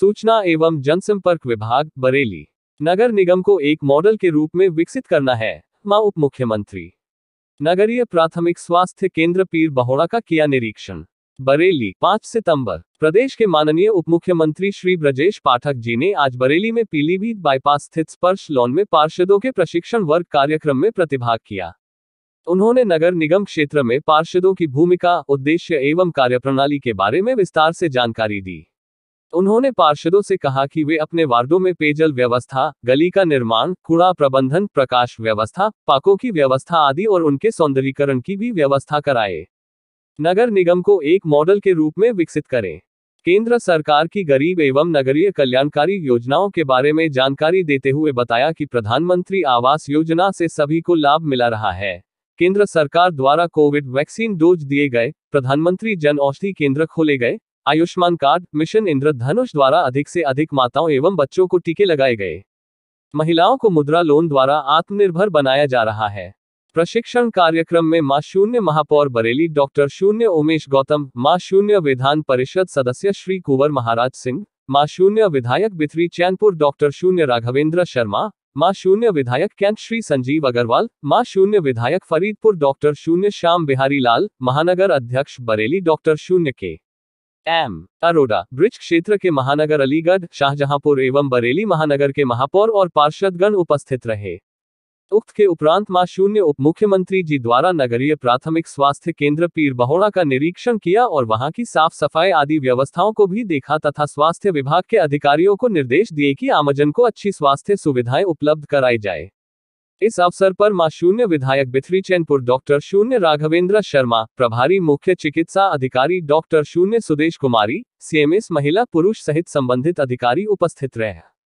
सूचना एवं जनसंपर्क विभाग बरेली नगर निगम को एक मॉडल के रूप में विकसित करना है मां उप मुख्यमंत्री नगरीय प्राथमिक स्वास्थ्य केंद्र पीर बहोड़ा का किया निरीक्षण बरेली 5 सितंबर प्रदेश के माननीय उप मुख्यमंत्री श्री ब्रजेश पाठक जी ने आज बरेली में पीलीभीत बाईपास स्थित स्पर्श लॉन में पार्षदों के प्रशिक्षण वर्ग कार्यक्रम में प्रतिभाग किया उन्होंने नगर निगम क्षेत्र में पार्षदों की भूमिका उद्देश्य एवं कार्यप्रणाली के बारे में विस्तार से जानकारी दी उन्होंने पार्षदों से कहा कि वे अपने वार्डो में पेयजल व्यवस्था गली का निर्माण कूड़ा प्रबंधन प्रकाश व्यवस्था पाकों की व्यवस्था आदि और उनके सौंदर्यीकरण की भी व्यवस्था कराए नगर निगम को एक मॉडल के रूप में विकसित करें केंद्र सरकार की गरीब एवं नगरीय कल्याणकारी योजनाओं के बारे में जानकारी देते हुए बताया कि प्रधानमंत्री आवास योजना से सभी को लाभ मिला रहा है केंद्र सरकार द्वारा कोविड वैक्सीन डोज दिए गए प्रधानमंत्री जन औषधि केंद्र खोले गए आयुष्मान कार्ड मिशन इंद्रधनुष द्वारा अधिक से अधिक माताओं एवं बच्चों को टीके लगाए गए महिलाओं को मुद्रा लोन द्वारा आत्मनिर्भर बनाया जा रहा है प्रशिक्षण कार्यक्रम में मां शून्य महापौर बरेली डॉक्टर शून्य उमेश गौतम मां शून्य विधान परिषद सदस्य श्री कुंवर महाराज सिंह मां शून्य विधायक बिथरी चैनपुर डॉक्टर शून्य राघवेंद्र शर्मा मां शून्य विधायक कैंट श्री संजीव अग्रवाल मां शून्य विधायक फरीदपुर डॉक्टर शून्य श्याम बिहारी लाल महानगर अध्यक्ष बरेली डॉक्टर शून्य के एम अरोडा ब्रिज क्षेत्र के महानगर अलीगढ़ शाहजहांपुर एवं बरेली महानगर के महापौर और पार्षदगण उपस्थित रहे उक्त के उपरांत मां शून्य उप मुख्यमंत्री जी द्वारा नगरीय प्राथमिक स्वास्थ्य केंद्र पीर बहोड़ा का निरीक्षण किया और वहां की साफ सफाई आदि व्यवस्थाओं को भी देखा तथा स्वास्थ्य विभाग के अधिकारियों को निर्देश दिए कि आमजन को अच्छी स्वास्थ्य सुविधाएं उपलब्ध कराई जाए इस अवसर पर मां शून्य विधायक बिथरी चैनपुर डॉक्टर शून्य राघवेंद्र शर्मा प्रभारी मुख्य चिकित्सा अधिकारी डॉक्टर शून्य सुदेश कुमारी सीएमएस महिला पुरुष सहित संबंधित अधिकारी उपस्थित रहे